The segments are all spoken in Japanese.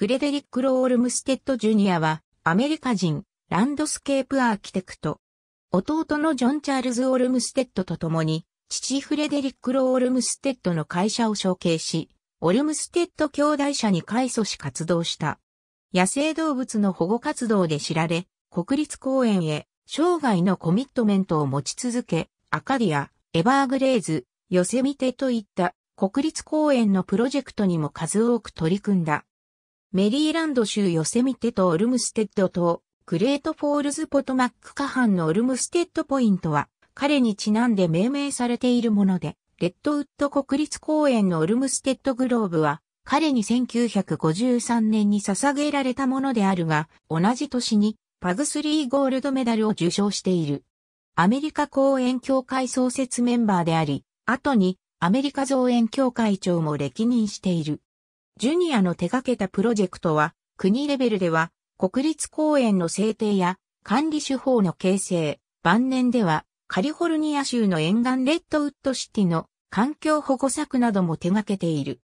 フレデリック・ロールムステッド・ジュニアは、アメリカ人、ランドスケープアーキテクト。弟のジョン・チャールズ・オルムステッドと共に、父フレデリック・ロールムステッドの会社を承継し、オルムステッド兄弟社に改組し活動した。野生動物の保護活動で知られ、国立公園へ生涯のコミットメントを持ち続け、アカディア、エバーグレーズ、ヨセミテといった国立公園のプロジェクトにも数多く取り組んだ。メリーランド州ヨセミテとオルムステッド島、グレートフォールズポトマック下半のオルムステッドポイントは、彼にちなんで命名されているもので、レッドウッド国立公園のオルムステッドグローブは、彼に1953年に捧げられたものであるが、同じ年にパグスリーゴールドメダルを受賞している。アメリカ公園協会創設メンバーであり、後にアメリカ造園協会長も歴任している。ジュニアの手掛けたプロジェクトは、国レベルでは、国立公園の制定や管理手法の形成、晩年では、カリフォルニア州の沿岸レッドウッドシティの環境保護策なども手掛けている。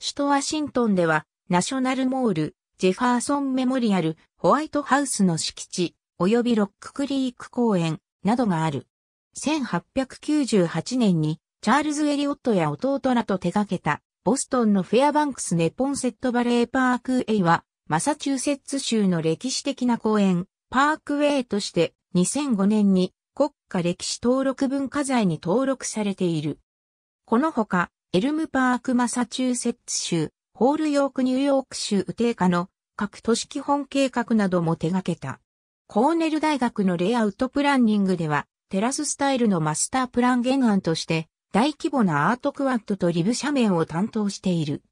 首都ワシントンでは、ナショナルモール、ジェファーソンメモリアル、ホワイトハウスの敷地、及びロッククリーク公園などがある。1898年にチャールズ・エリオットや弟らと手掛けたボストンのフェアバンクスネポンセットバレーパークウェイは、マサチューセッツ州の歴史的な公園、パークウェイとして2005年に国家歴史登録文化財に登録されている。このほか、エルムパークマサチューセッツ州、ホールヨークニューヨーク州右定下の各都市基本計画なども手掛けた。コーネル大学のレイアウトプランニングでは、テラススタイルのマスタープラン原案として、大規模なアートクワッドとリブ斜面を担当している。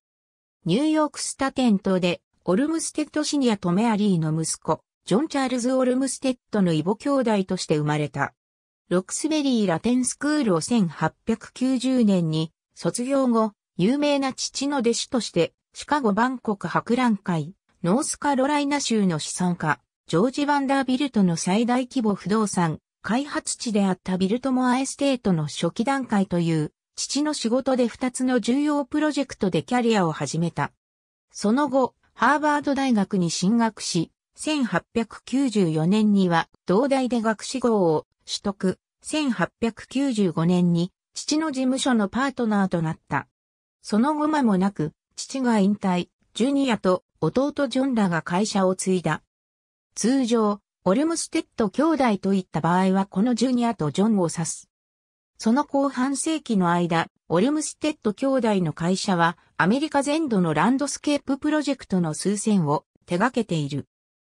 ニューヨークスタテン島で、オルムステッドシニアとメアリーの息子、ジョン・チャールズ・オルムステッドの異母兄弟として生まれた。ロックスベリーラテンスクールを1890年に卒業後、有名な父の弟子として、シカゴバンコク博覧会、ノースカロライナ州の資産家、ジョージ・バンダービルトの最大規模不動産、開発地であったビルトモアエステートの初期段階という、父の仕事で2つの重要プロジェクトでキャリアを始めた。その後、ハーバード大学に進学し、1894年には同大で学士号を取得、1895年に父の事務所のパートナーとなった。その後間もなく、父が引退、ジュニアと弟ジョンらが会社を継いだ。通常、オルムステッド兄弟といった場合はこのジュニアとジョンを指す。その後半世紀の間、オルムステッド兄弟の会社はアメリカ全土のランドスケーププロジェクトの数千を手掛けている。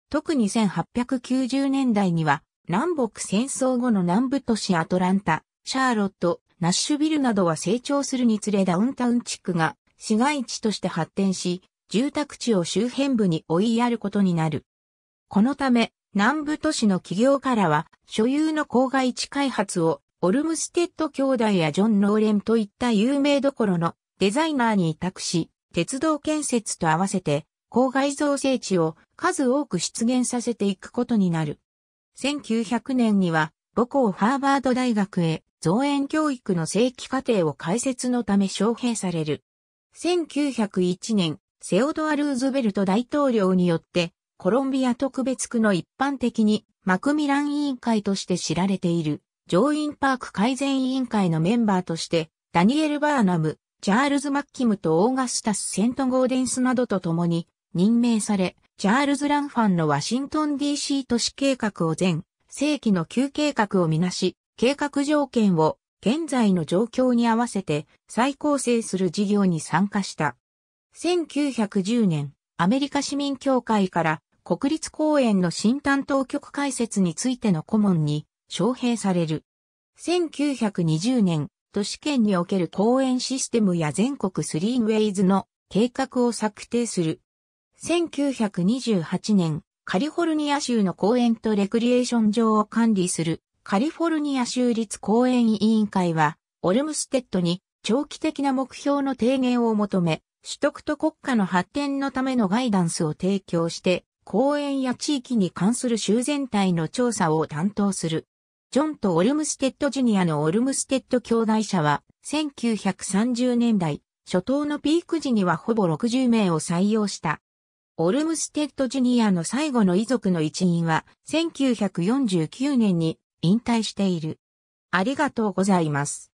特に1890年代には南北戦争後の南部都市アトランタ、シャーロット、ナッシュビルなどは成長するにつれダウンタウン地区が市街地として発展し、住宅地を周辺部に追いやることになる。このため、南部都市の企業からは、所有の郊外地開発を、オルムステッド兄弟やジョン・ローレンといった有名どころのデザイナーに委託し、鉄道建設と合わせて、郊外造成地を数多く出現させていくことになる。1900年には、母校ハーバード大学へ造園教育の正規課程を開設のため招聘される。1901年、セオドア・ルーズベルト大統領によってコロンビア特別区の一般的にマクミラン委員会として知られている上院パーク改善委員会のメンバーとしてダニエル・バーナム、チャールズ・マッキムとオーガスタス・セント・ゴーデンスなどと共に任命され、チャールズ・ランファンのワシントン DC 都市計画を全世紀の旧計画をみなし、計画条件を現在の状況に合わせて再構成する事業に参加した。1910年、アメリカ市民協会から国立公園の新担当局開設についての顧問に招聘される。1920年、都市圏における公園システムや全国スリーウェイズの計画を策定する。1928年、カリフォルニア州の公園とレクリエーション場を管理するカリフォルニア州立公園委員会は、オルムステッドに長期的な目標の提言を求め、取得と国家の発展のためのガイダンスを提供して、公園や地域に関する修全体の調査を担当する。ジョンとオルムステッドジュニアのオルムステッド兄弟社は、1930年代、初頭のピーク時にはほぼ60名を採用した。オルムステッドジュニアの最後の遺族の一員は、1949年に引退している。ありがとうございます。